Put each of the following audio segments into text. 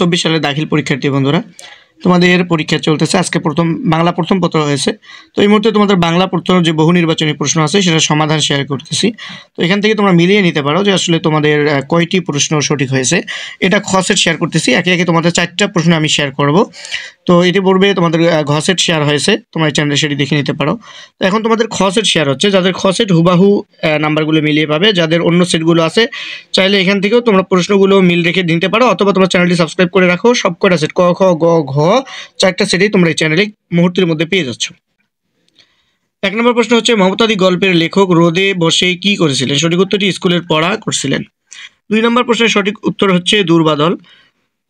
চব্বিশ সালে দাখিল পরীক্ষার্থী বন্ধুরা তোমাদের পরীক্ষা চলতেছে আজকে প্রথম বাংলা প্রথম পত্র হয়েছে তো এই মুহূর্তে তোমাদের বাংলা প্রথম যে বহু নির্বাচনী প্রশ্ন আছে সেটা সমাধান শেয়ার করতেছি তো এখান থেকে তোমরা মিলিয়ে নিতে পারো যে আসলে তোমাদের কয়টি প্রশ্ন সঠিক হয়েছে এটা খসের শেয়ার করতেছি একে একে তোমাদের চারটা প্রশ্ন আমি শেয়ার করব তো এটি পূর্বে তোমাদের ঘসেট শেয়ার হয়েছে তোমার চ্যানেলে সেটি দেখে নিতে পারো তো এখন তোমাদের খসেট শেয়ার হচ্ছে যাদের খসেট হুবাহু নাম্বারগুলো মিলিয়ে পাবে যাদের অন্য সেটগুলো আছে চাইলে এখান থেকেও তোমরা প্রশ্নগুলো মিল রেখে দিতে পারো অথবা তোমার চ্যানেলটি সাবস্ক্রাইব করে রাখো সব কটা সেট ক খ গ ঘ চারটা সেটই তোমরা এই চ্যানেলে মুহূর্তের মধ্যে পেয়ে যাচ্ছ এক নম্বর প্রশ্ন হচ্ছে মমতাদি গল্পের লেখক রোদে বসে কি করেছিলেন সঠিক উত্তরটি স্কুলের পড়া করছিলেন দুই নম্বর প্রশ্নের সঠিক উত্তর হচ্ছে দুর্বাদল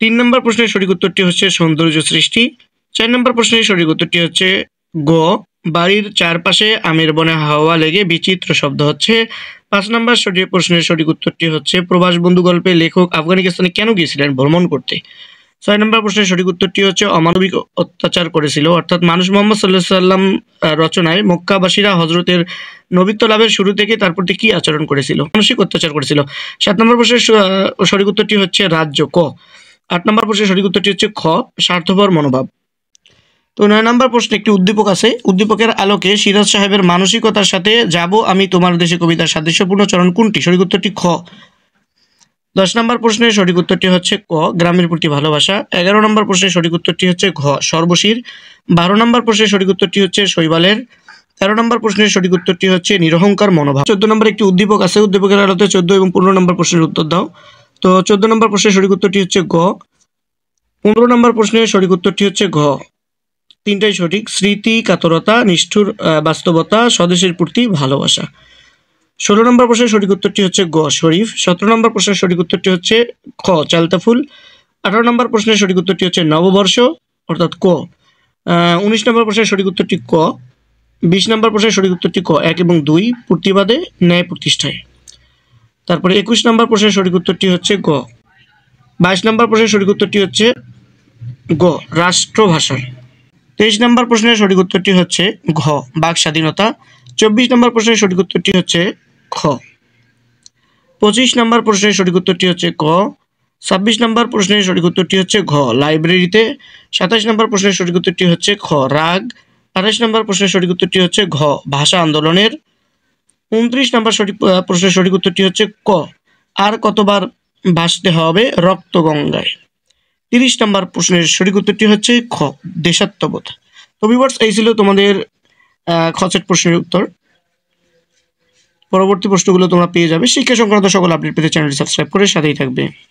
তিন নম্বর প্রশ্নের সঠিক উত্তরটি হচ্ছে সৌন্দর্য সৃষ্টি চার নম্বর প্রশ্নের সঠিক উত্তরটি হচ্ছে গ বাড়ির চারপাশে আমের বনে হাওয়া লেগে বিচিত্র শব্দ হচ্ছে পাঁচ নম্বর সঠিক প্রশ্নের সঠিক উত্তরটি হচ্ছে প্রবাস বন্ধু গল্পে লেখক আফগানিস্তানে কেন গিয়েছিলেন ভ্রমণ করতে ছয় নম্বর প্রশ্নের সঠিক উত্তরটি হচ্ছে অমানবিক অত্যাচার করেছিল অর্থাৎ মানুষ মোহাম্মদ সাল্লাহ সাল্লাম রচনায় মক্কাবাসীরা হজরতের নবিত্ব লাভের শুরু থেকে তার প্রতি কী আচরণ করেছিল মানসিক অত্যাচার করেছিল সাত নম্বর প্রশ্নের সঠিক উত্তরটি হচ্ছে রাজ্য ক আট নম্বর প্রশ্নের সঠিক উত্তরটি হচ্ছে খ স্বার্থপর মনোভাব তো নয় নম্বর প্রশ্নে একটি উদ্দীপক আছে উদ্দীপকের আলোকে সিরাজ সাহেবের মানসিকতার সাথে যাব আমি তোমার দেশে কবিতার সাদৃশ্যপূর্ণ চরণ কোনটি সঠিক উত্তরটি খ দশ নম্বর প্রশ্নের সঠিক উত্তরটি হচ্ছে ক গ্রামের প্রতি ভালোবাসা এগারো নম্বর প্রশ্নের সঠিক উত্তরটি হচ্ছে ঘ সর্বশীর বারো নম্বর প্রশ্নের সঠিক উত্তরটি হচ্ছে শৈবালের তেরো নম্বর প্রশ্নের সঠিক উত্তরটি হচ্ছে নিরহংকার মনোভাব চোদ্দ নম্বর একটি উদ্দীপক আছে উদ্দীপকের আলোতে চোদ্দ এবং পনেরো নম্বর প্রশ্নের উত্তর দাও তো চোদ্দ নম্বর প্রশ্নের সঠিক উত্তরটি হচ্ছে গ পনেরো নম্বর প্রশ্নের সঠিক উত্তরটি হচ্ছে ঘ তিনটাই সঠিক স্মৃতি কাতরতা নিষ্ঠুর বাস্তবতা স্বদেশের প্রতি ভালোবাসা ষোলো নম্বর প্রশ্নের সঠিক উত্তরটি হচ্ছে গ শরীফ সতেরো নম্বর প্রশ্নের সঠিক উত্তরটি হচ্ছে খ ফুল আঠারো নম্বর প্রশ্নের সঠিক উত্তরটি হচ্ছে নববর্ষ অর্থাৎ ক উনিশ নম্বর প্রশ্নের সঠিক উত্তরটি ক বিশ নম্বর প্রশ্নের সঠিক উত্তরটি ক এক এবং দুই প্রতিবাদে ন্যায় প্রতিষ্ঠায় তারপরে একুশ নম্বর প্রশ্নের সঠিক উত্তরটি হচ্ছে গ বাইশ নম্বর প্রশ্নের সঠিক উত্তরটি হচ্ছে গ রাষ্ট্রভাষার তেইশ নম্বর প্রশ্নের সঠিক উত্তরটি হচ্ছে ঘ বাক স্বাধীনতা চব্বিশ নম্বর প্রশ্নের সঠিক উত্তরটি হচ্ছে খ পঁচিশ নম্বর প্রশ্নের সঠিক উত্তরটি হচ্ছে ক ছাব্বিশ নম্বর প্রশ্নের সঠিক উত্তরটি হচ্ছে ঘ লাইব্রেরিতে সাতাশ নম্বর প্রশ্নের সঠিক উত্তরটি হচ্ছে খ রাগ আঠাশ নম্বর প্রশ্নের সঠিক উত্তরটি হচ্ছে ঘ ভাষা আন্দোলনের উনত্রিশ নম্বর সঠিক প্রশ্নের সঠিক উত্তরটি হচ্ছে ক আর কতবার ভাসতে হবে রক্ত গঙ্গায় তিরিশ নম্বর প্রশ্নের সঠিক উত্তরটি হচ্ছে খ দেশাত্মবোধ তো বিভার্স এই ছিল তোমাদের খসেট প্রশ্নের উত্তর পরবর্তী প্রশ্নগুলো তোমরা পেয়ে যাবে শিক্ষা সংক্রান্ত সকল আপডেট পেতে চ্যানেলটি সাবস্ক্রাইব করে সাথেই থাকবে